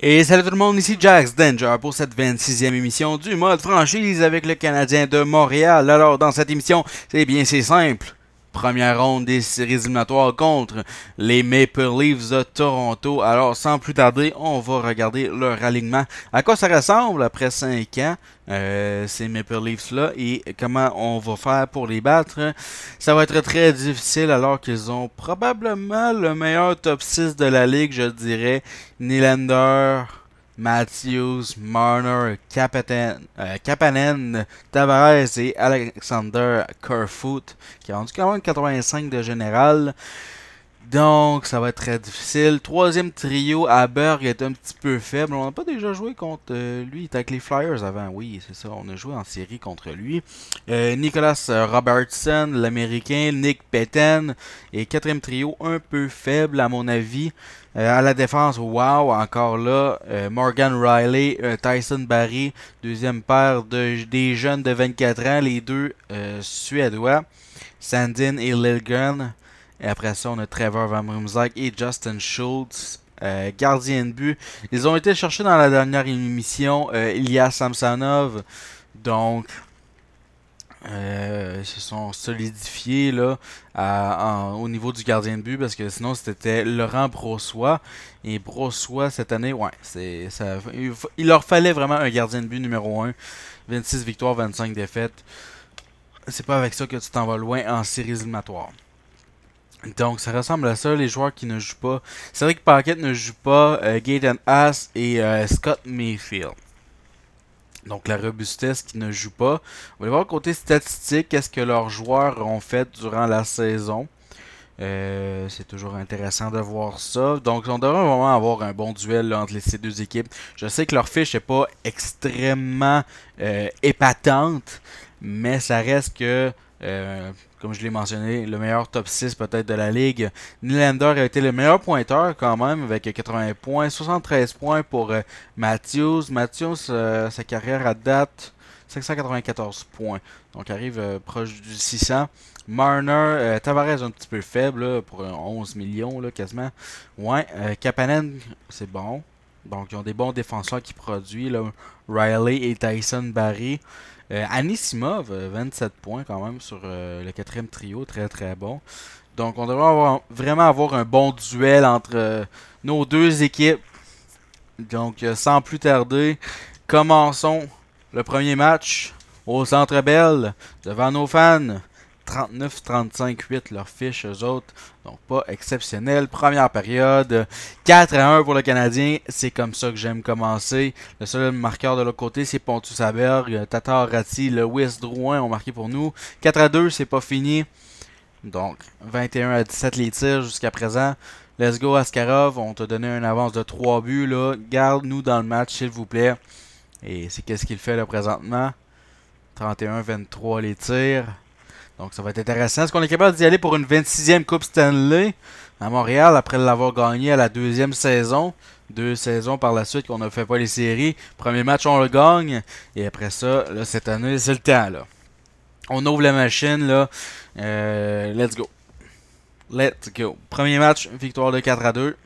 Et salut tout le monde, ici Jax Danger pour cette 26e émission du mode franchise avec le Canadien de Montréal. Alors dans cette émission, c'est bien, c'est simple première ronde des séries éliminatoires contre les Maple Leafs de Toronto. Alors, sans plus tarder, on va regarder leur alignement. À quoi ça ressemble après 5 ans, euh, ces Maple Leafs-là, et comment on va faire pour les battre. Ça va être très difficile alors qu'ils ont probablement le meilleur top 6 de la ligue, je dirais. Nylander, Matthews, Marner, Capanen, euh, Tavares et Alexander Kerfoot, qui ont rendu quand même 85 de général. Donc, ça va être très difficile. Troisième trio, Aberg est un petit peu faible. On n'a pas déjà joué contre euh, lui. Il était avec les Flyers avant, oui, c'est ça. On a joué en série contre lui. Euh, Nicolas euh, Robertson, l'Américain. Nick Petten. Et quatrième trio, un peu faible à mon avis. à la défense, wow, encore là. Morgan Riley, Tyson Barry, deuxième paire de, des jeunes de 24 ans, les deux Suédois. Sandin et Lilgren. Et après ça, on a Trevor Van Rumsack et Justin Schultz. Euh, gardien de but. Ils ont été cherchés dans la dernière émission, euh, y a Samsonov. Donc, ils euh, se sont solidifiés là, au niveau du gardien de but parce que sinon c'était Laurent Brossois. Et Brossois cette année, ouais, c'est, ça, il, leur fallait vraiment un gardien de but numéro 1. 26 victoires, 25 défaites. C'est pas avec ça que tu t'en vas loin en série éliminatoires. Donc, ça ressemble à ça, les joueurs qui ne jouent pas. C'est vrai que Paquette ne joue pas, euh, Gaten Haas et euh, Scott Mayfield. Donc, la robustesse qui ne joue pas. On va voir côté statistique, qu'est-ce que leurs joueurs ont fait durant la saison. Euh, c'est toujours intéressant de voir ça. Donc, on devrait vraiment avoir un bon duel entre ces deux équipes. Je sais que leur fiche n'est pas extrêmement euh, épatante, mais ça reste que euh, comme je l'ai mentionné, le meilleur top 6 peut-être de la ligue. Nylander a été le meilleur pointeur quand même avec 80 points, 73 points pour euh, Matthews. Matthews, euh, sa carrière à date, 594 points. Donc arrive proche du 600. Marner, Tavares un petit peu faible pour 11 millions là, quasiment. Ouais, Kapanen, c'est bon. Donc ils ont des bons défenseurs qui produisent. Riley et Tyson Barry. Euh, Anissimov, euh, 27 points quand même sur euh, le quatrième trio, très très bon. Donc on devrait vraiment avoir un bon duel entre nos deux équipes. Donc sans plus tarder, commençons le premier match au Centre Bell devant nos fans. 39-35-8 leur fiche, eux autres. Donc pas exceptionnel. Première période, 4 à 1 pour le Canadien. C'est comme ça que j'aime commencer. Le seul marqueur de l'autre côté, c'est Pontus Aberg Tatar Ratti, Lewis Drouin ont marqué pour nous. 4 à 2, c'est pas fini. Donc 21 à 17 les tirs jusqu'à présent. Let's go Askarov, on te donné une avance de 3 buts là. Garde-nous dans le match s'il vous plaît. Et c'est qu'est-ce qu'il fait là présentement. 31-23 les tirs. Donc ça va être intéressant. Est-ce qu'on est capable d'y aller pour une 26e Coupe Stanley à Montréal après l'avoir gagné à la deuxième saison? Deux saisons par la suite qu'on ne fait pas les séries. Premier match, on le gagne. Et après ça, là, cette année, c'est le temps. Là. On ouvre la machine. Là. Euh, let's go. Let's go. Premier match, victoire de 4 à 2.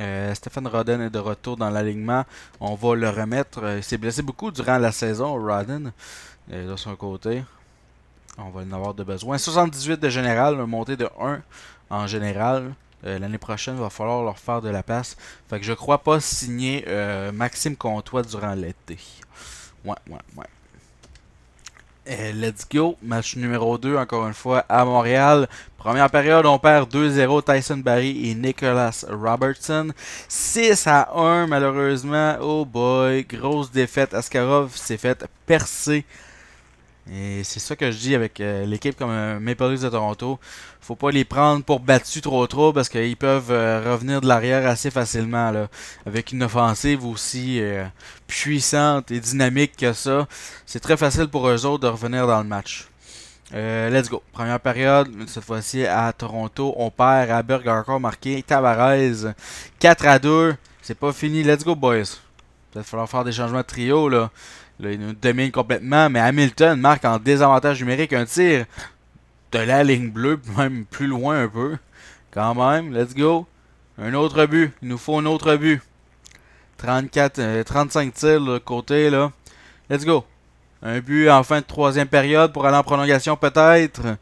Euh, Stéphane Rodden est de retour dans l'alignement. On va le remettre. Euh, il s'est blessé beaucoup durant la saison, Rodden, euh, de son côté. On va en avoir de besoin. 78 de général, une montée de 1 en général. Euh, l'année prochaine, il va falloir leur faire de la passe. Fait que je crois pas signer euh, Maxime Comtois durant l'été. Ouais, ouais, ouais. Euh, let's go. Match numéro 2, encore une fois, à Montréal. Première période, on perd 2-0 Tyson Barry et Nicholas Robertson. 6 à 1, malheureusement. Oh boy, grosse défaite. Askarov s'est fait percer et c'est ça que je dis avec euh, l'équipe comme euh, Maple Leafs de Toronto. Faut pas les prendre pour battus trop trop parce qu'ils peuvent euh, revenir de l'arrière assez facilement. Avec une offensive aussi puissante et dynamique que ça, c'est très facile pour eux autres de revenir dans le match. let's go. Première période, cette fois-ci à Toronto. On perd. à Burger encore marqué. Tavares, 4 à 2. C'est pas fini. Let's go, boys. Peut-être falloir faire des changements de trio. là. Là, il nous domine complètement, mais Hamilton marque en désavantage numérique un tir de la ligne bleue, même plus loin un peu. Quand même, let's go. Un autre but. Il nous faut un autre but. 34, 35 euh, tirs de côté, là. Let's go. Un but en fin de troisième période pour aller en prolongation, peut-être.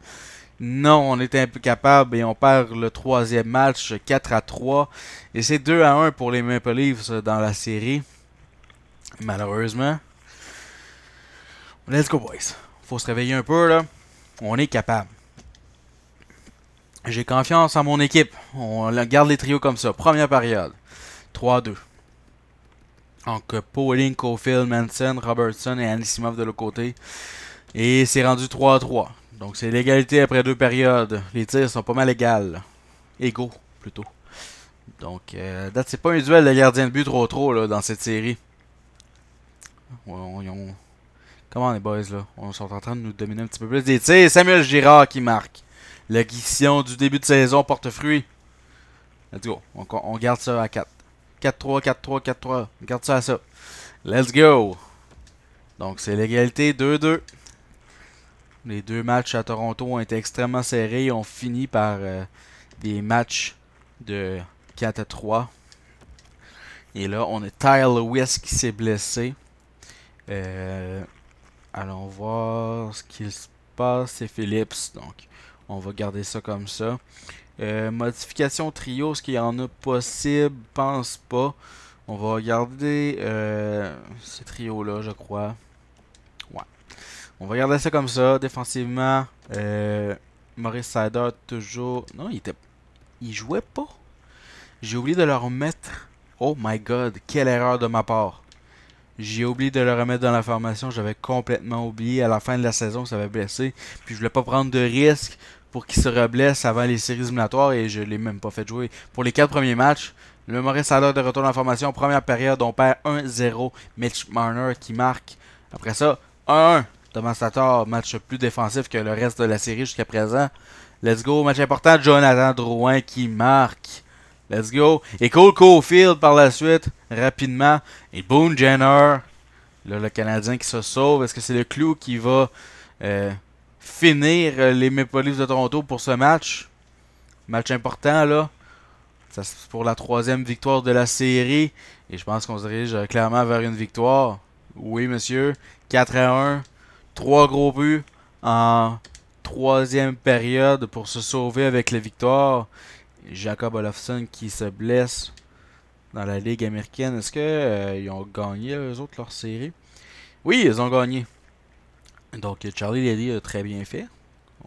Non, on était capable et on perd le troisième match 4 à 3. Et c'est 2 à 1 pour les Maple Leafs dans la série. Malheureusement. Let's go, boys. Faut se réveiller un peu, là. On est capable. J'ai confiance en mon équipe. On garde les trios comme ça. Première période. 3-2. Donc, Pauling, Cofield, Manson, Robertson et Anisimov de l'autre côté. Et c'est rendu 3-3. Donc, c'est l'égalité après deux périodes. Les tirs sont pas mal égales. Égaux, plutôt. Donc, euh, c'est pas un duel de gardien de but trop trop là, dans cette série. Comment les boys là? On sont en train de nous dominer un petit peu plus. Et Samuel Girard qui marque. L'acquisition du début de saison porte fruit. Let's go. On, garde ça à 4. 4-3, 4-3, 4-3. On garde ça à ça. Let's go. Donc c'est l'égalité 2-2. Les deux matchs à Toronto ont été extrêmement serrés. On finit par euh, des matchs de 4 3. Et là, on est Tyler West qui s'est blessé. Euh, Allons voir ce qu'il se passe. C'est Philips, donc on va garder ça comme ça. Euh, modification trio, ce qu'il y en a possible, pense pas. On va regarder euh, Ce trio là je crois. Ouais. On va garder ça comme ça. Défensivement, euh, Maurice Sider toujours... Non, il était... Il jouait pas. J'ai oublié de le remettre. Oh my god, quelle erreur de ma part. J'ai oublié de le remettre dans la formation. J'avais complètement oublié. À la fin de la saison, ça avait blessé. Puis je voulais pas prendre de risque pour qu'il se reblesse avant les séries éliminatoires et je l'ai même pas fait jouer. Pour les quatre premiers matchs, le Maurice Allard de retour dans la formation. Première période, on perd 1-0. Mitch Marner qui marque. Après ça, 1-1. Thomas match plus défensif que le reste de la série jusqu'à présent. Let's go, match important. Jonathan Drouin qui marque. Let's go. Et Cole Cofield par la suite, rapidement. Et Boone Jenner, le Canadien qui se sauve. Est-ce que c'est le clou qui va euh, finir euh, les Maple Leafs de Toronto pour ce match? Match important, là. Ça, pour la troisième victoire de la série. Et je pense qu'on se dirige euh, clairement vers une victoire. Oui, monsieur. 4 à 1. Trois gros buts en troisième période pour se sauver avec la victoire. Jacob Olofsson qui se blesse dans la Ligue américaine. Est-ce qu'ils euh, ont gagné, eux autres, leur série? Oui, ils ont gagné. Donc, Charlie Lady a très bien fait.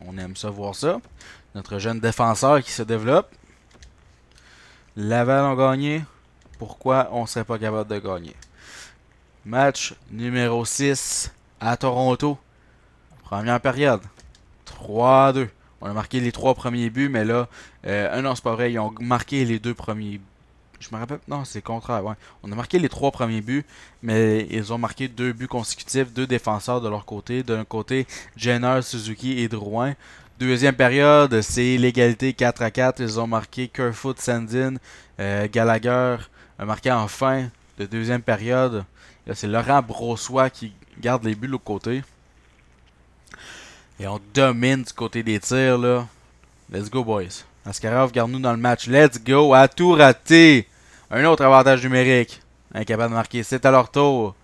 On aime ça voir ça. Notre jeune défenseur qui se développe. Laval ont gagné. Pourquoi on ne serait pas capable de gagner? Match numéro 6 à Toronto. Première période. 3-2. On a marqué les trois premiers buts, mais là, euh, ah non, c'est pas vrai, ils ont marqué les deux premiers buts. Je me rappelle, non, c'est contraire, On a marqué les trois premiers buts, mais ils ont marqué deux buts consécutifs, deux défenseurs de leur côté. D'un côté, Jenner, Suzuki et Drouin. Deuxième période, c'est l'égalité 4 à 4. Ils ont marqué Kerfoot, Sandin, euh, Gallagher a marqué en fin de deuxième période. c'est Laurent Brossois qui garde les buts de l'autre côté. Et on domine du côté des tirs, là. Let's go, boys. Askarov, garde-nous dans le match. Let's go. À tout raté. Un autre avantage numérique. Incapable de marquer. C'est à leur tour.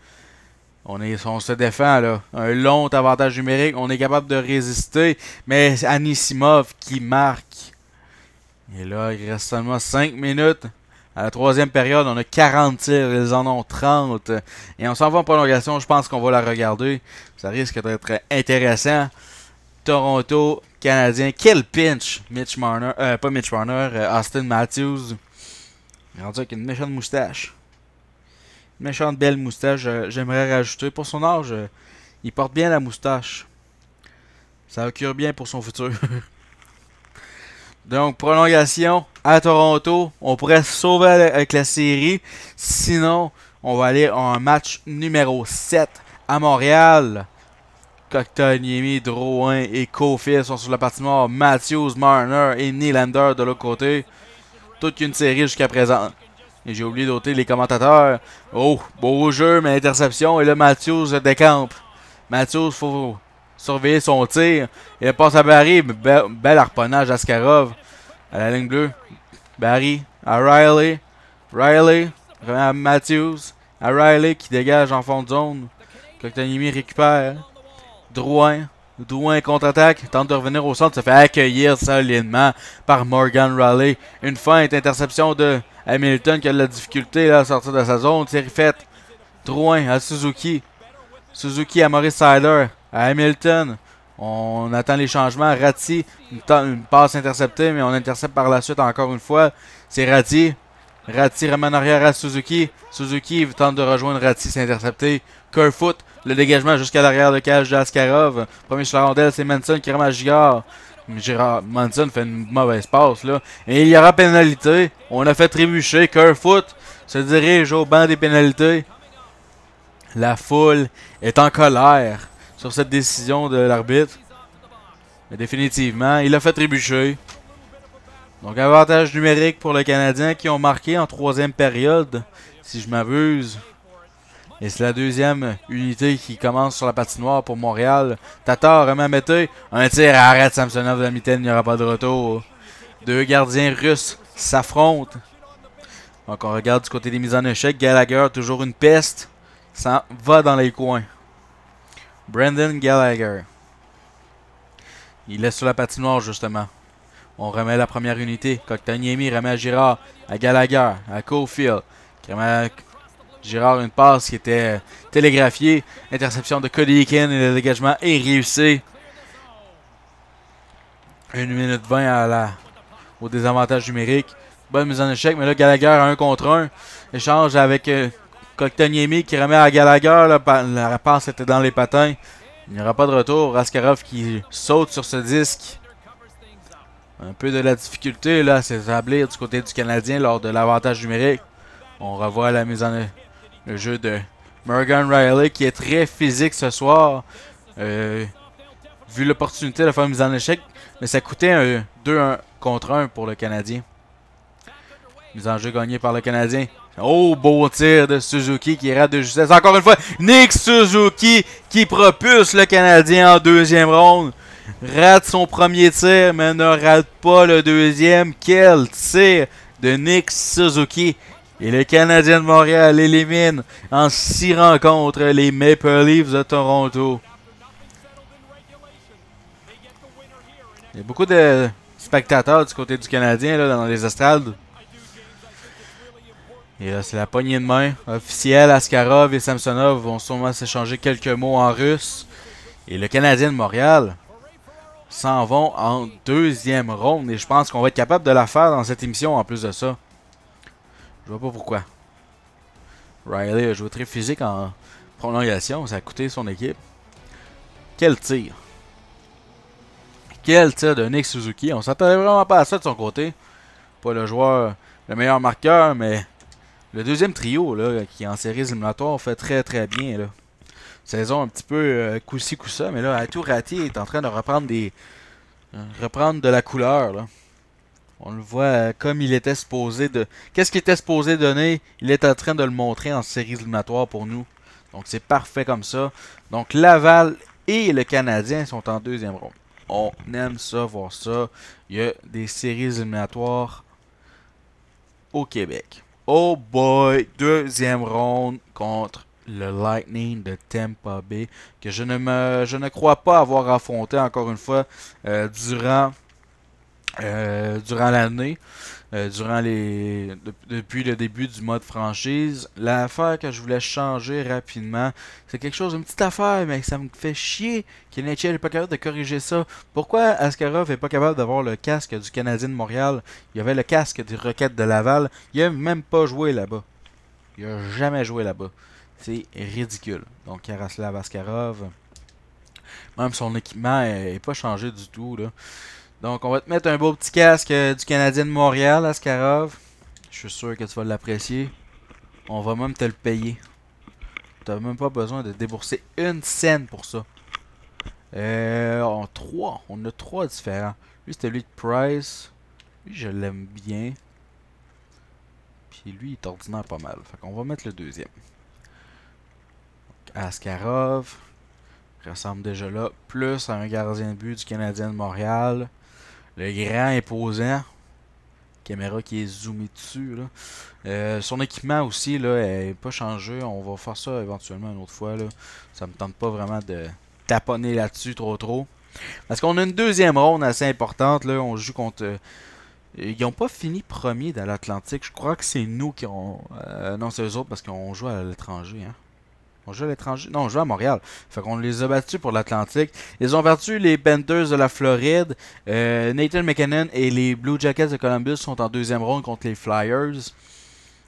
On, on se défend, là. Un long avantage numérique. On est capable de résister. Mais Anisimov qui marque. Et là, il reste seulement 5 minutes. À la troisième période, on a 40 tirs, ils en ont 30. Et on s'en va en prolongation, je pense qu'on va la regarder. Ça risque d'être intéressant. Toronto, Canadien. Quel pinch, Mitch Marner. Euh, pas Mitch Marner, euh, Austin Matthews. Rendu a une méchante moustache. Une méchante belle moustache, j'aimerais rajouter. Pour son âge, euh, il porte bien la moustache. Ça occupe bien pour son futur. Donc, prolongation à Toronto. On pourrait se sauver avec la série. Sinon, on va aller en match numéro 7 à Montréal. Cocta, Niemi, Drouin et Cofield sont sur le mort. Matthews, Marner et Nylander de l'autre côté. Toute une série jusqu'à présent. Et j'ai oublié d'ôter les commentateurs. Oh, beau jeu, mais interception. Et là, Matthews décampe. Matthews, faut surveiller son tir. Et passe à Barry. belle bel harponnage à Skarov. À la ligne bleue. Barry à Riley. Riley à Matthews. À Riley qui dégage en fond de zone. Niemi récupère. Drouin. Drouin contre-attaque. Tente de revenir au centre. Se fait accueillir solidement par Morgan Raleigh. Une fin Interception de Hamilton qui a de la difficulté là, à sortir de sa zone. c'est faite. Drouin à Suzuki. Suzuki à Maurice Sider, À Hamilton. On attend les changements. Ratti, une, une, passe interceptée, mais on intercepte par la suite encore une fois. C'est Rati. Ratti ramène arrière à Suzuki. Suzuki tente de rejoindre Ratti, c'est intercepté. Kerfoot, le dégagement jusqu'à l'arrière de cage d'Askarov. Premier sur la rondelle, c'est Manson qui ramène à Manson fait une mauvaise passe là. Et il y aura pénalité. On a fait trébucher. Kerfoot se dirige au banc des pénalités. La foule est en colère sur cette décision de l'arbitre. Mais définitivement, il a fait trébucher. Donc avantage numérique pour le Canadien qui ont marqué en troisième période, si je m'abuse. Et c'est la deuxième unité qui commence sur la patinoire pour Montréal. Tatar, Ramamété, un tir, arrête Samsonov de la mitaine, il n'y aura pas de retour. Deux gardiens russes s'affrontent. Donc on regarde du côté des mises en échec, Gallagher, toujours une peste, ça va dans les coins. Brandon Gallagher. Il est sur la patinoire justement. On remet la première unité. Coctaniemi remet à Girard, à Gallagher, à Cofield. Girard, une passe qui était télégraphiée. Interception de Cody Eakin et le dégagement est réussi. Une minute 20 à la, au désavantage numérique. Bonne mise en échec, mais là, Gallagher a un contre un. Échange avec euh, qui remet à Gallagher. la passe était dans les patins. Il n'y aura pas de retour. Askarov qui saute sur ce disque. Un peu de la difficulté là, c'est s'établir du côté du Canadien lors de l'avantage numérique. On revoit la mise en Le jeu de Morgan Riley qui est très physique ce soir. Euh, vu l'opportunité de faire une mise en échec, mais ça coûtait 2 1 contre 1 pour le Canadien. Mise en jeu gagnée par le Canadien. Oh, beau tir de Suzuki qui rate de justesse. Encore une fois, Nick Suzuki qui propulse le Canadien en deuxième ronde rate son premier tir, mais ne rate pas le deuxième. Quel tir de Nick Suzuki! Et le Canadien de Montréal élimine en six rencontres les Maple Leafs de Toronto. Il y a beaucoup de spectateurs du côté du Canadien dans les estrades. Et là, c'est la poignée de main officielle. Askarov et Samsonov vont sûrement s'échanger quelques mots en russe. Et le Canadien de Montréal s'en vont en deuxième ronde. Et je pense qu'on va être capable de la faire dans cette émission en plus de ça. Je vois pas pourquoi. Riley a joué très physique en prolongation. Ça a coûté son équipe. Quel tir. Quel tir de Nick Suzuki. On s'attendait vraiment pas à ça de son côté. Pas le joueur, le meilleur marqueur, mais le deuxième trio là, qui est en série éliminatoire fait très très bien. Là saison un petit peu euh, Mais là, tout est en train de reprendre des euh, reprendre de la couleur. On le voit euh, comme il était supposé de. Qu'est-ce qu'il était supposé donner Il est en train de le montrer en séries éliminatoires pour nous. Donc c'est parfait comme ça. Donc Laval et le Canadien sont en deuxième ronde. On aime ça, voir ça. Il y a des séries éliminatoires au Québec. Oh boy, deuxième ronde contre le Lightning de Tampa Bay, que je ne, me, je ne crois pas avoir affronté encore une fois euh, durant, euh, durant l'année. Euh, durant les depuis le début du mode franchise. L'affaire que je voulais changer rapidement, c'est quelque chose, une petite affaire, mais ça me fait chier qu'il n'ait n'est pas capable de corriger ça. Pourquoi Askarov est pas capable d'avoir le casque du Canadien de Montréal Il avait le casque des Roquettes de Laval. Il n'a même pas joué là-bas. Il a jamais joué là-bas. C'est ridicule. Donc Karaslav Askarov, même son équipement n'est pas changé du tout. Là. Donc on va te mettre un beau petit casque euh, du Canadien de Montréal, Askarov. Je suis sûr que tu vas l'apprécier. On va même te le payer. n'as même pas besoin de débourser une scène pour ça. en euh, trois. On a trois différents. Lui, c'était lui de Price. Lui, je l'aime bien. Puis lui, il est ordinaire pas mal. Fait qu'on va mettre le deuxième. Askarov ressemble déjà là plus à un gardien de but du Canadien de Montréal. Le grand imposant. Caméra qui est zoomée dessus. Euh, son équipement aussi là, est pas changé. On va faire ça éventuellement une autre fois. Là. Ça me tente pas vraiment de taponner là-dessus trop trop. Parce qu'on a une deuxième ronde assez importante. Là. On joue contre. Euh, ils ont pas fini premier dans l'Atlantique. Je crois que c'est nous qui ont. Euh, non, c'est eux autres parce qu'on joue à l'étranger. Hein. On joue à l'étranger. Non, on joue à Montréal. Fait qu'on les a battus pour l'Atlantique. Ils ont battu les Benders de la Floride. Euh, Nathan McKinnon et les Blue Jackets de Columbus sont en deuxième ronde contre les Flyers.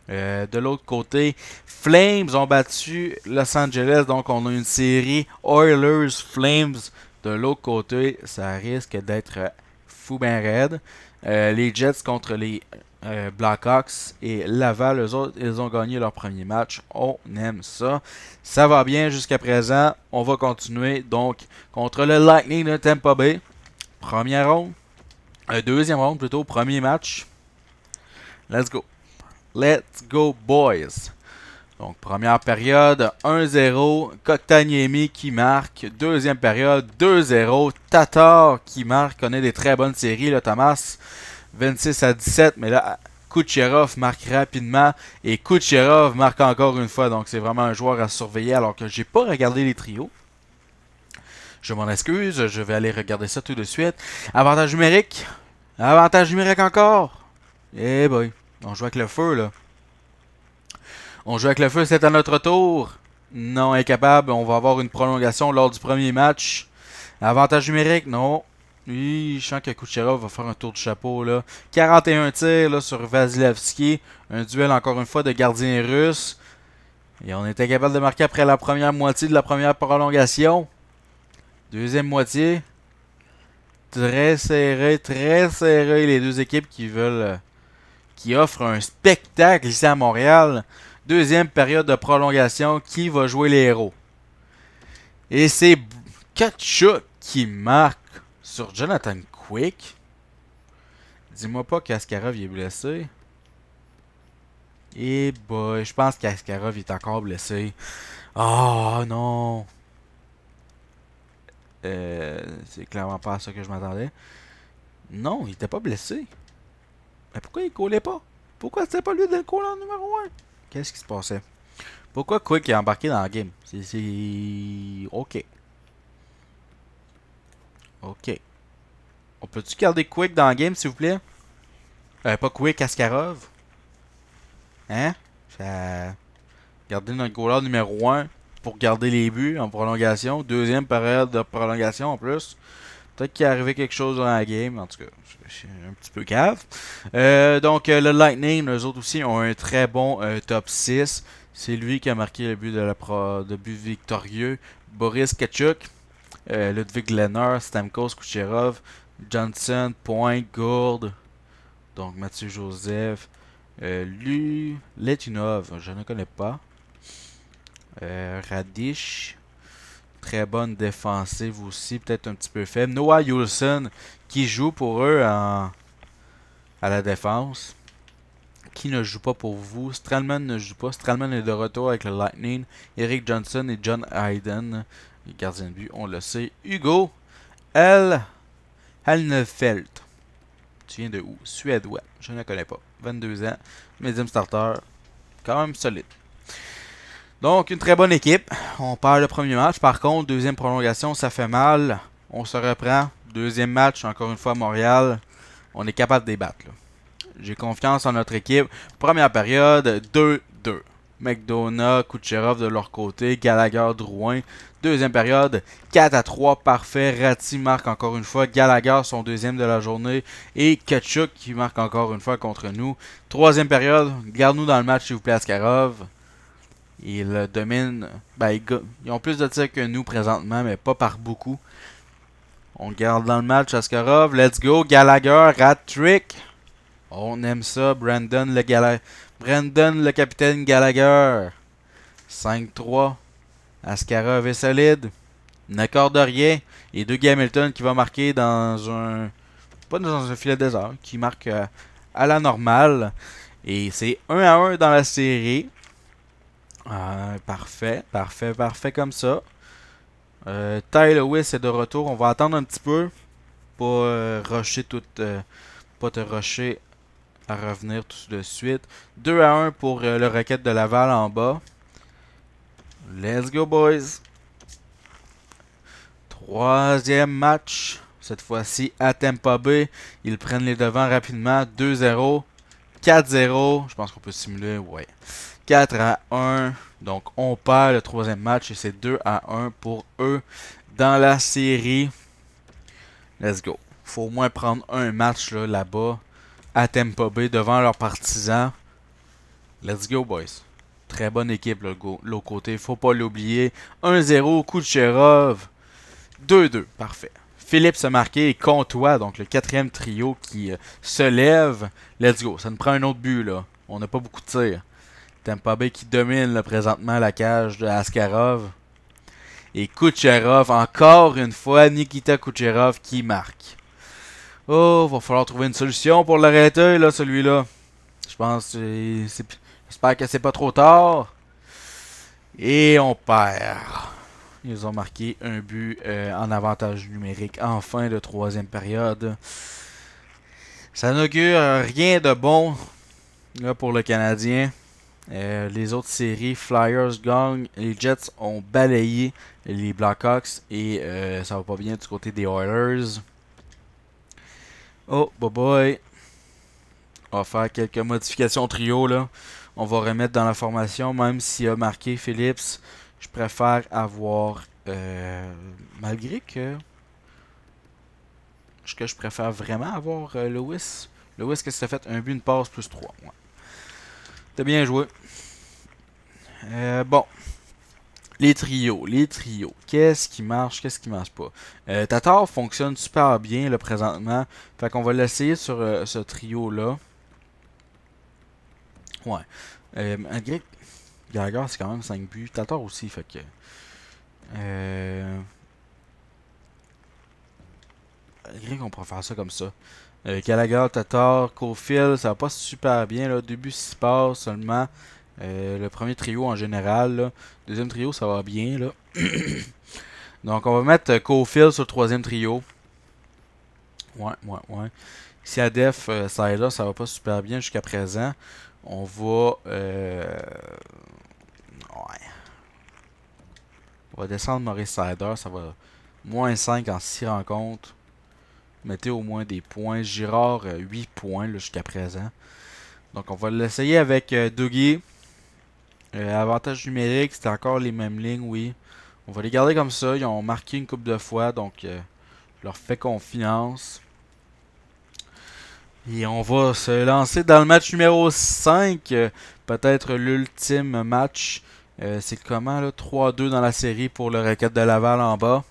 Euh, de l'autre côté, Flames ont battu Los Angeles. Donc, on a une série Oilers-Flames. De l'autre côté, ça risque d'être fou ben raide. Euh, les Jets contre les euh, Blackhawks et Laval, eux autres, ils ont gagné leur premier match. On aime ça. Ça va bien jusqu'à présent. On va continuer donc contre le Lightning de Tampa Bay. Première ronde. Euh, deuxième round plutôt. Premier match. Let's go. Let's go, boys. Donc, première période, 1-0, Kotaniemi qui marque. Deuxième période, 2-0, Tatar qui marque. On a des très bonnes séries, là, Thomas. 26 à 17, mais là, Kucherov marque rapidement et Kucherov marque encore une fois. Donc, c'est vraiment un joueur à surveiller alors que j'ai pas regardé les trios. Je m'en excuse, je vais aller regarder ça tout de suite. Avantage numérique. Avantage numérique encore. Eh boy, on joue avec le feu là. On joue avec le feu, c'est à notre tour. Non, incapable. On va avoir une prolongation lors du premier match. Avantage numérique, non. Oui, je sens que Kucherov va faire un tour de chapeau. Là. 41 tirs sur Vasilevski. Un duel encore une fois de gardien russe Et on était capable de marquer après la première moitié de la première prolongation. Deuxième moitié. Très serré, très serré. Les deux équipes qui veulent. Euh, qui offrent un spectacle ici à Montréal. Deuxième période de prolongation, qui va jouer les héros? Et c'est Kachuk qui marque sur Jonathan Quick. Dis-moi pas qu'Askarov est blessé. Et eh boy, je pense qu'Askarov est encore blessé. Oh non! Euh, c'est clairement pas à ça que je m'attendais. Non, il était pas blessé. Mais pourquoi il collait pas? Pourquoi c'était pas lui de le en numéro 1? Qu'est-ce qui se passait? Pourquoi Quick est embarqué dans la game? C'est... Ok. Ok. On peut-tu garder Quick dans la game, s'il vous plaît? Euh, pas Quick, Askarov? Hein? Garder notre goaler numéro 1 pour garder les buts en prolongation. Deuxième période de prolongation en plus. Peut-être qu'il est arrivé quelque chose dans la game. En tout cas, je suis un petit peu cave. Euh, donc, euh, le Lightning, les autres aussi, ont un très bon euh, top 6. C'est lui qui a marqué le but de la but victorieux. Boris Kachuk, Ludwig Lehner, Stamkos Kucherov, Johnson, Point, Gourde. Donc, Mathieu Joseph. lui, Letunov, je ne connais pas. Radish très bonne défensive aussi, peut-être un petit peu faible. Noah Yulson qui joue pour eux à la défense. Qui ne joue pas pour vous Stralman ne joue pas. Stralman est de retour avec le Lightning. Eric Johnson et John Hayden, gardien de but, on le sait. Hugo L. Halnefeld. Tu viens de où Suédois. Je ne connais pas. 22 ans. Medium starter. Quand même solide. Donc, une très bonne équipe. On perd le premier match. Par contre, deuxième prolongation, ça fait mal. On se reprend. Deuxième match, encore une fois, Montréal. On est capable de débattre. J'ai confiance en notre équipe. Première période, 2-2. McDonough, Kucherov de leur côté, Gallagher, Drouin. Deuxième période, 4 à 3, parfait. Rati marque encore une fois. Gallagher, son deuxième de la journée. Et Kachuk qui marque encore une fois contre nous. Troisième période, garde-nous dans le match s'il vous plaît, Askarov. Ils dominent. Ben, ils, ont plus de tirs que nous présentement, mais pas par beaucoup. On garde dans le match, Askarov. Let's go. Gallagher, rat trick. On aime ça. Brandon le, Brandon, le capitaine Gallagher. 5-3. Askarov est solide. N'accorde rien. Et deux Hamilton qui va marquer dans un. Pas dans un filet désert. Qui marque euh, à la normale. Et c'est 1 à 1 dans la série. Ah, parfait, parfait, parfait comme ça. Euh, Ty Lewis est de retour. On va attendre un petit peu. Pas euh, tout. Euh, pas te rusher à revenir tout de suite. 2 à 1 pour euh, le requête de Laval en bas. Let's go, boys. Troisième match. Cette fois-ci à Tampa B. Ils prennent les devants rapidement. 2-0. 4-0. Je pense qu'on peut simuler. Ouais. 4 à 1. Donc on perd le troisième match et c'est 2 à 1 pour eux dans la série. Let's go. Faut au moins prendre un match là-bas à Tempo B devant leurs partisans. Let's go boys. Très bonne équipe l'autre côté, faut pas l'oublier. 1-0, Kucherov. 2-2, parfait. Philippe se marquait et Comtois, donc le quatrième trio qui euh, se lève. Let's go, ça nous prend un autre but là. On n'a pas beaucoup de tirs. Tampa Bay qui domine présentement la cage de Askarov. Et Kucherov, encore une fois, Nikita Kucherov qui marque. Oh, va falloir trouver une solution pour l'arrêter, là, celui-là. Je pense, euh, j'espère que c'est pas trop tard. Et on perd. Ils ont marqué un but euh, en avantage numérique en fin de troisième période. Ça n'augure rien de bon pour le Canadien. Euh, les autres séries, Flyers Gang, les Jets ont balayé les Blackhawks et euh, ça va pas bien du côté des Oilers. Oh, bye boy, On va faire quelques modifications trio là. On va remettre dans la formation, même s'il a marqué Phillips. Je préfère avoir, euh, malgré que, que je préfère vraiment avoir Lewis. Lewis que s'est fait un but, une passe plus 3. T'as bien joué. Euh, bon. Les trios, les trios. Qu'est-ce qui marche, qu'est-ce qui marche pas? Euh, Tatar fonctionne super bien le présentement. Fait qu'on va l'essayer sur euh, ce trio-là. Ouais. Euh, c'est quand même 5 buts. Tatar aussi, fait que... Euh... Malgré qu'on pourrait faire ça comme ça. Euh, Tatar, ça va pas super bien. Là. Début 6 passes seulement. Euh, le premier trio en général. Deuxième trio, ça va bien. Là. Donc on va mettre euh, Cofield sur le troisième trio. Ouais, ouais, ouais. Si Adef, def, euh, ça va pas super bien jusqu'à présent. On va... Ouais. On va descendre Maurice Sider. Ça va moins 5 en 6 rencontres mettez au moins des points. Girard, 8 euh, points jusqu'à présent. Donc on va l'essayer avec euh, Dougie. Euh, avantage numérique, c'est encore les mêmes lignes, oui. On va les garder comme ça. Ils ont marqué une coupe de fois, donc je leur fais confiance. Et on va se lancer dans le match numéro 5. Peut-être l'ultime match. C'est comment, là 3-2 dans la série pour le requête de Laval en bas.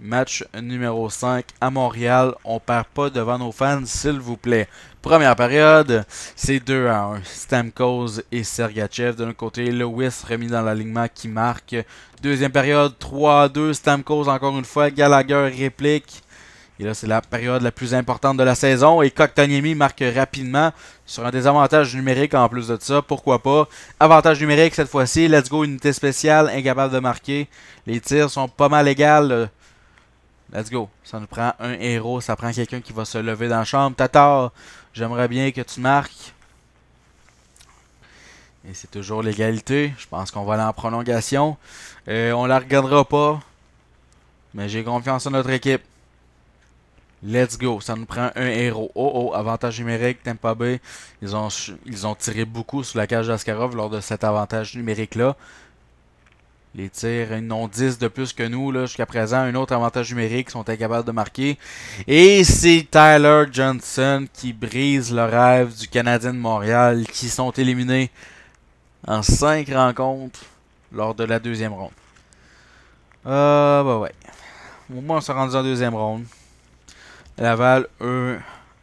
Match numéro 5 à Montréal. On perd pas devant nos fans, s'il vous plaît. Première période, c'est 2 à 1. Stamkos et Sergachev. De l'autre côté, Lewis remis dans l'alignement qui marque. Deuxième période, 3 à 2. Stamkos encore une fois. Gallagher réplique. Et là, c'est la période la plus importante de la saison. Et Koktaniemi marque rapidement sur un désavantage numérique en plus de ça. Pourquoi pas? Avantage numérique cette fois-ci. Let's go, unité spéciale, incapable de marquer. Les tirs sont pas mal égales. Let's go. Ça nous prend un héros. Ça prend quelqu'un qui va se lever dans la chambre. Tata, j'aimerais bien que tu marques. Et c'est toujours l'égalité. Je pense qu'on va aller en prolongation. On euh, on la regardera pas. Mais j'ai confiance en notre équipe. Let's go. Ça nous prend un héros. Oh oh, avantage numérique, Tempa Ils ont, ils ont tiré beaucoup sur la cage d'Askarov lors de cet avantage numérique-là. Les tirs, ils n'ont 10 de plus que nous jusqu'à présent. Un autre avantage numérique, ils sont incapables de marquer. Et c'est Tyler Johnson qui brise le rêve du Canadien de Montréal qui sont éliminés en 5 rencontres lors de la deuxième ronde. Euh, bah ouais. Au moins, on s'est rendu en deuxième ronde. Laval, eux,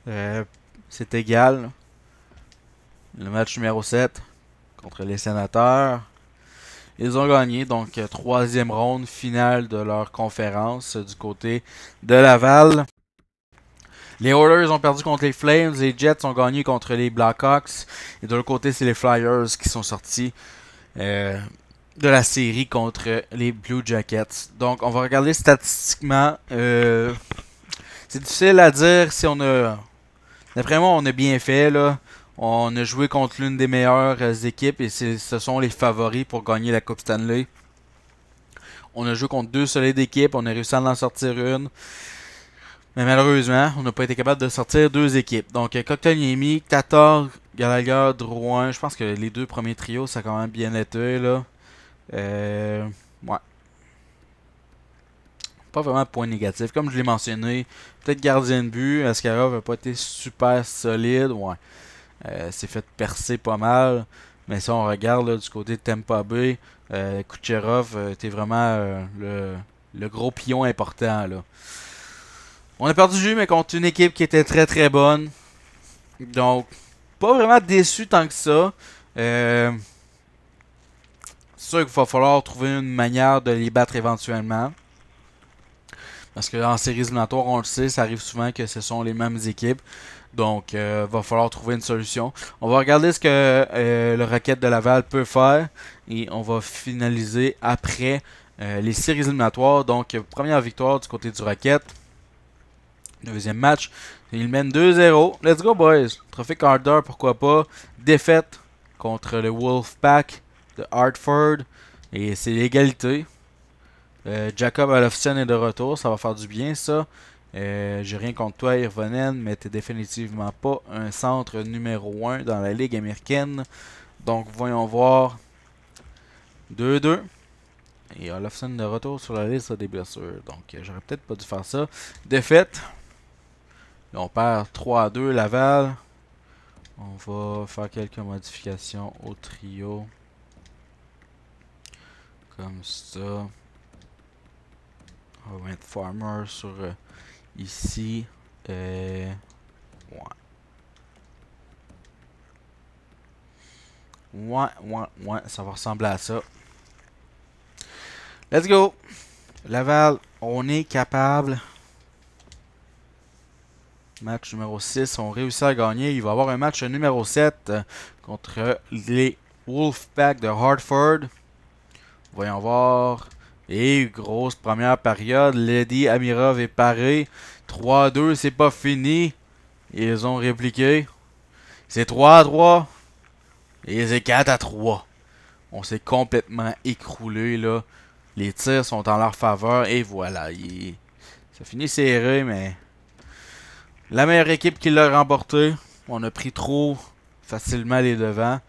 euh, c'est égal. Le match numéro 7 contre les Sénateurs. Ils ont gagné, donc euh, troisième ronde finale de leur conférence euh, du côté de Laval. Les Oilers ont perdu contre les Flames, les Jets ont gagné contre les Blackhawks, et de l'autre côté, c'est les Flyers qui sont sortis euh, de la série contre les Blue Jackets. Donc, on va regarder statistiquement. c'est difficile à dire si on a. D'après moi, on a bien fait, là. On a joué contre l'une des meilleures euh, équipes et ce sont les favoris pour gagner la Coupe Stanley. On a joué contre deux solides équipes, on a réussi à en sortir une. Mais malheureusement, on n'a pas été capable de sortir deux équipes. Donc, euh, Cocktail Yemi, Tatar, Gallagher, Drouin. Je pense que les deux premiers trios, ça a quand même bien été. Là. Euh, ouais. Pas vraiment de point négatif. Comme je l'ai mentionné, peut-être gardien de but. Askarov n'a pas été super solide. Ouais. Euh, c'est s'est fait percer pas mal. Mais si on regarde du côté de Tempa Bay, euh, Kucherov était euh, vraiment le, gros pion important. Là. On a perdu jeu, mais contre une équipe qui était très très bonne. Donc, pas vraiment déçu tant que ça. Euh, c'est sûr qu'il va falloir trouver une manière de les battre éventuellement. Parce en séries éliminatoires, on le sait, ça arrive souvent que ce sont les mêmes équipes. Donc, il euh, va falloir trouver une solution. On va regarder ce que euh, le Rocket de Laval peut faire. Et on va finaliser après euh, les séries éliminatoires. Donc, première victoire du côté du Rocket. Deuxième match. Il mène 2-0. Let's go, boys. Trophée Carter, pourquoi pas. Défaite contre le Wolfpack de Hartford. Et c'est l'égalité. Euh, Jacob Olofsson est de retour, ça va faire du bien ça. Euh, j'ai rien contre toi, Irvonen, mais t'es définitivement pas un centre numéro 1 dans la Ligue américaine. Donc voyons voir. 2-2. Et Olofsson de retour sur la liste des blessures. Donc euh, j'aurais peut-être pas dû faire ça. Défaite. on perd 3 2 Laval. On va faire quelques modifications au trio. Comme ça. On va mettre farmer sur euh, ici. Euh, ouais. Ouais, ouais, ça va ressembler à ça. Let's go! Laval, on est capable. Match numéro 6, on réussit à gagner. Il va y avoir un match numéro 7 euh, contre les Wolfpack de Hartford. Voyons voir. Et grosse première période, Lady Amirov est paré. 3-2, c'est pas fini. Ils ont répliqué. C'est 3-3. Et c'est 4-3. On s'est complètement écroulé là. Les tirs sont en leur faveur et voilà. Ça finit serré, mais. La meilleure équipe qui l'a remporté. On a pris trop facilement les devants.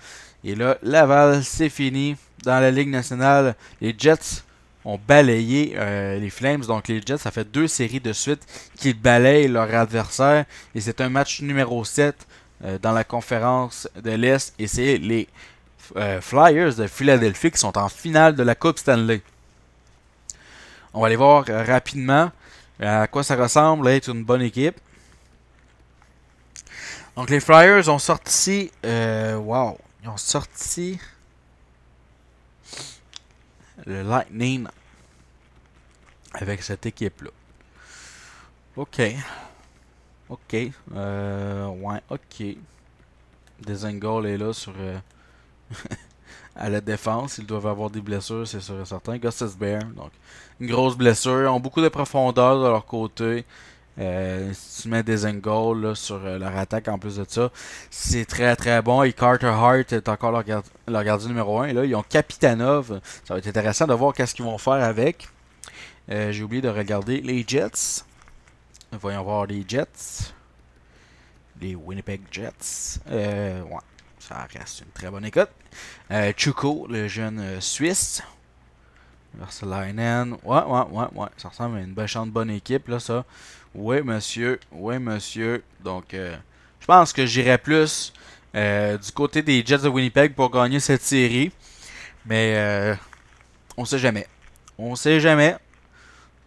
Et là, Laval, c'est fini. Dans la Ligue nationale, les Jets ont balayé euh, les Flames. Donc les Jets, ça fait deux séries de suite qui balayent leur adversaire. Et c'est un match numéro 7 euh, dans la conférence de l'Est. Et c'est les euh, Flyers de Philadelphie qui sont en finale de la Coupe Stanley. On va aller voir rapidement à quoi ça ressemble être une bonne équipe. Donc les Flyers ont sorti... wow! Ils ont sorti le Lightning avec cette équipe-là. OK. OK. Euh, ouais, OK. goal est là sur... Euh, à la défense. Ils doivent avoir des blessures, c'est sûr et certain. donc une grosse blessure. Ils ont beaucoup de profondeur de leur côté. Euh, si tu mets des sur euh, leur attaque en plus de ça, c'est très très bon. Et Carter Hart est encore leur, gardien numéro 1. là, ils ont Capitanov. Ça va être intéressant de voir qu'est-ce qu'ils vont faire avec. Euh, j'ai oublié de regarder les Jets. Voyons voir les Jets. Les Winnipeg Jets. Euh, ouais, ça reste une très bonne écoute. Euh, Chuko, le jeune euh, Suisse. Versailles Ouais, ouais, ouais, ouais. Ça ressemble à une méchante bonne équipe, là, ça. Oui, monsieur. Oui, monsieur. Donc, je pense que j'irai plus du côté des Jets de Winnipeg pour gagner cette série. Mais on sait jamais. On sait jamais.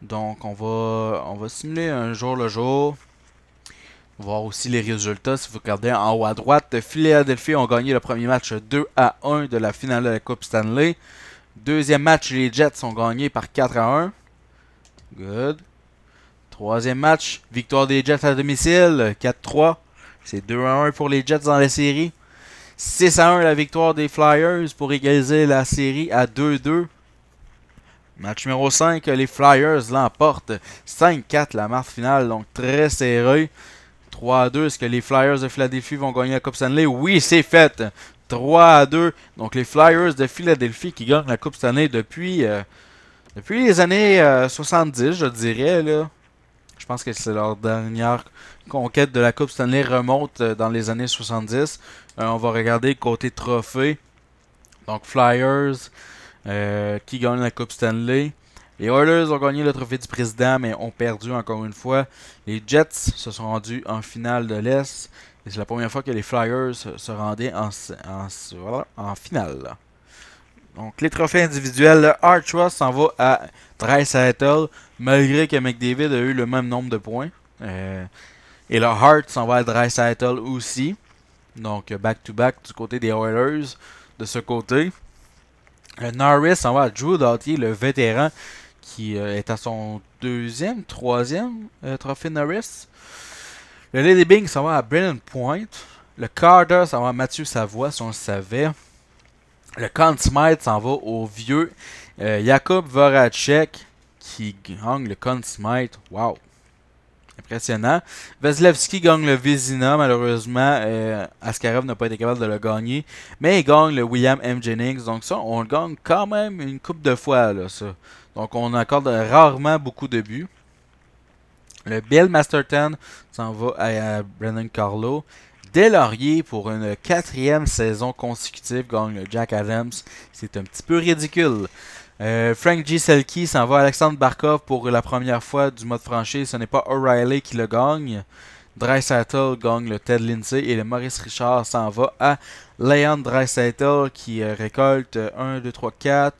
Donc on va, on simuler un jour le jour. Voir aussi les résultats. Si vous regardez en haut à droite, Philadelphie ont gagné le premier match 2 à 1 de la finale de la Coupe Stanley. Deuxième match, les Jets ont gagné par 4 à 1. Good. Troisième match, victoire des Jets à domicile, 4-3. C'est 2 à 1 pour les Jets dans la série. 6 à 1 la victoire des Flyers pour égaliser la série à 2-2. Match numéro 5, les Flyers l'emportent 5-4 la marque finale, donc très serré. 3 2, est-ce que les Flyers de Philadelphie vont gagner la Coupe Stanley? Oui, c'est fait. 3 2. Donc les Flyers de Philadelphie qui gagnent la Coupe Stanley depuis, euh, depuis les années 70, euh, je dirais. Là. Je pense que c'est leur dernière conquête de la Coupe Stanley remonte euh, dans les années 70. on va regarder côté trophée. Donc Flyers, euh, qui gagne la Coupe Stanley. Les Oilers ont gagné le trophée du président, mais ont perdu encore une fois. Les Jets se sont rendus en finale de l'Est. Et c'est la première fois que les Flyers se rendaient en, finale. Donc, les trophées individuels, Art s'en va à Dreisaitl, malgré que McDavid a eu le même nombre de points. Euh, et le Heart s'en va à Dreisaitl aussi. Donc, back to -back du côté des Oilers, de ce côté. Le euh, Norris s'en va à Drew Doughty, le vétéran qui euh, est à son deuxième, troisième euh, trophée Norris. Le Lady Bing s'en va à Brennan Point. Le Carter s'en va à Mathieu Savoie, si on le savait. Le Conn Smythe s'en va au vieux Jakub Voracek qui gagne le Conn Smythe. Wow! impressionnant. Vasilevski gagne le Vézina, malheureusement. Euh, Askarov n'a pas été capable de le gagner. Mais il gagne le William M. Jennings. Donc ça, on le gagne quand même une coupe de fois, là, Donc on accorde rarement beaucoup de buts. Le Bill Masterton s'en va à, Brandon Carlo. Des Lauriers, pour une quatrième saison consécutive, gagne le Jack Adams. C'est un petit peu ridicule. Euh, Frank G. Selke s'en va à Alexandre Barkov pour la première fois du mode franchise. Ce n'est pas O'Reilly qui le gagne. Dreisaitl gagne le Ted Lindsay et le Maurice Richard s'en va à Leon Dreisaitl qui euh, récolte 1, 2, 3, 4...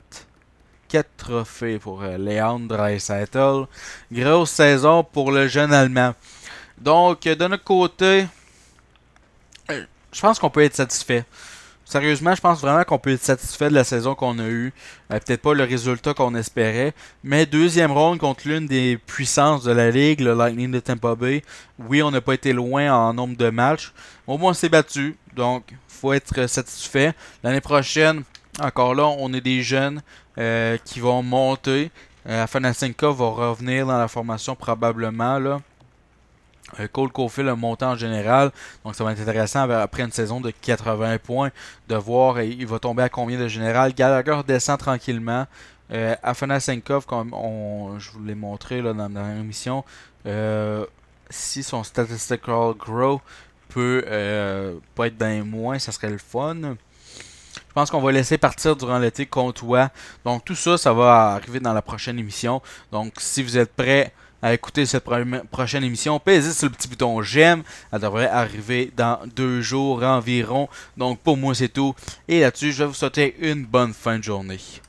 4 trophées pour euh, Leon Dreisaitl. Grosse saison pour le jeune Allemand. Donc, de notre côté, je pense qu'on peut être satisfait. Sérieusement, je pense vraiment qu'on peut être satisfait de la saison qu'on a eue. Euh, peut-être pas le résultat qu'on espérait, mais deuxième ronde contre l'une des puissances de la ligue, le Lightning de Tampa Bay. Oui, on n'a pas été loin en nombre de matchs. Au moins, on s'est battu, donc faut être euh, satisfait. L'année prochaine, encore là, on est des jeunes euh, qui vont monter. Euh, va revenir dans la formation probablement. Là. Euh, Cole Caulfield le montant en général, donc ça va être intéressant euh, après une saison de 80 points de voir euh, il va tomber à combien de général. Gallagher descend tranquillement. Euh, Afanasenkov, comme on, je vous l'ai montré là, dans la dernière émission, si son statistical grow peut pas être bien moins, ça serait le fun. Je pense qu'on va laisser partir durant l'été Comtois. Donc tout ça, ça va arriver dans la prochaine émission. Donc si vous êtes prêts, à écouter cette prochaine émission, paisez sur le petit bouton j'aime. Elle devrait arriver dans deux jours environ. Donc pour moi c'est tout. Et là-dessus, je vais vous souhaiter une bonne fin de journée.